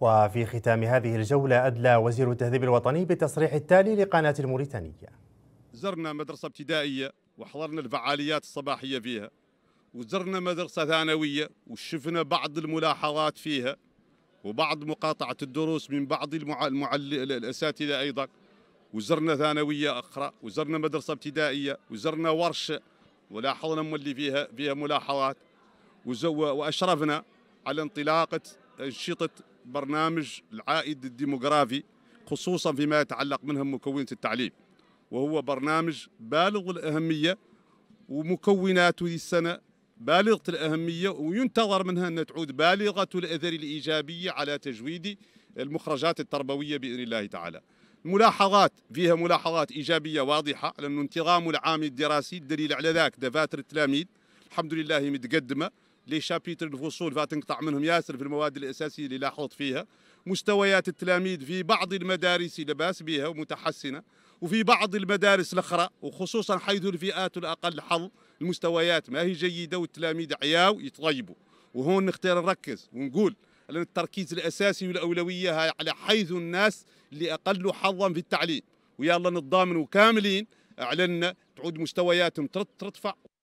وفي ختام هذه الجولة أدلى وزير التهذيب الوطني بالتصريح التالي لقناة الموريتانية زرنا مدرسة ابتدائية وحضرنا الفعاليات الصباحية فيها وزرنا مدرسة ثانوية وشفنا بعض الملاحظات فيها وبعض مقاطعة الدروس من بعض الأساتذة أيضا وزرنا ثانوية أخرى وزرنا مدرسة ابتدائية وزرنا ورشة ولاحظنا اللي فيها فيها ملاحظات وزو... وأشرفنا على انطلاقة أنشطة برنامج العائد الديموغرافي خصوصا فيما يتعلق منهم مكونة التعليم وهو برنامج بالغ الأهمية ومكوناته السنة بالغة الأهمية وينتظر منها أن تعود بالغة الأثر الإيجابية على تجويد المخرجات التربوية بإذن الله تعالى ملاحظات فيها ملاحظات إيجابية واضحة لأن انتظام العام الدراسي الدليل على ذاك دفاتر التلاميذ الحمد لله متقدمة لي شابيتر الفصول فتنقطع منهم ياسر في المواد الاساسيه اللي لاحظت فيها مستويات التلاميذ في بعض المدارس لباس بها ومتحسنه وفي بعض المدارس الاخرى وخصوصا حيث الفئات الاقل حظ المستويات ما هي جيده والتلاميذ عياو يتطيبوا وهون نختار نركز ونقول ان التركيز الاساسي والاولويه على حيث الناس اللي اقل حظا في التعليم ويلا نتضامنوا كاملين اعلنا تعود مستوياتهم ترتفع